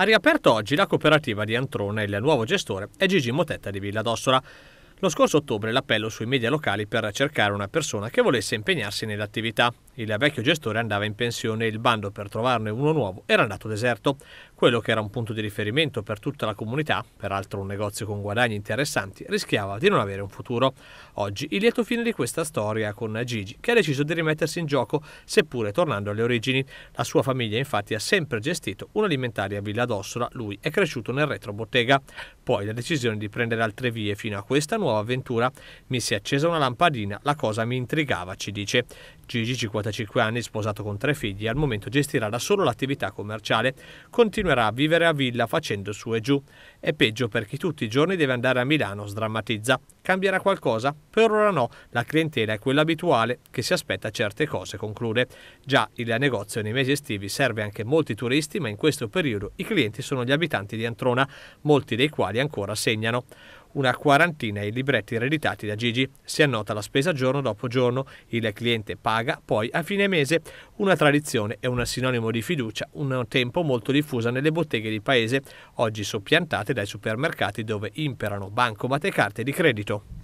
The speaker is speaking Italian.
ha riaperto oggi la cooperativa di Antrone e il nuovo gestore è Gigi Motetta di Villa d'Ossola. Lo scorso ottobre l'appello sui media locali per cercare una persona che volesse impegnarsi nell'attività. Il vecchio gestore andava in pensione e il bando per trovarne uno nuovo era andato deserto. Quello che era un punto di riferimento per tutta la comunità, peraltro un negozio con guadagni interessanti, rischiava di non avere un futuro. Oggi il lieto fine di questa storia con Gigi, che ha deciso di rimettersi in gioco, seppure tornando alle origini. La sua famiglia infatti ha sempre gestito un'alimentaria a Villa d'Ossola, lui è cresciuto nel retro bottega. Poi la decisione di prendere altre vie fino a questa nuova avventura. Mi si è accesa una lampadina, la cosa mi intrigava, ci dice. Gigi 50 45 anni, sposato con tre figli, al momento gestirà da solo l'attività commerciale. Continuerà a vivere a villa facendo su e giù. È peggio per chi tutti i giorni deve andare a Milano, sdrammatizza. Cambierà qualcosa? Per ora no, la clientela è quella abituale che si aspetta certe cose, conclude. Già il negozio nei mesi estivi serve anche molti turisti, ma in questo periodo i clienti sono gli abitanti di Antrona, molti dei quali ancora segnano una quarantina i libretti ereditati da Gigi. Si annota la spesa giorno dopo giorno, il cliente paga, poi a fine mese una tradizione e un sinonimo di fiducia, un tempo molto diffusa nelle botteghe di paese, oggi soppiantate dai supermercati dove imperano bancomat e carte di credito.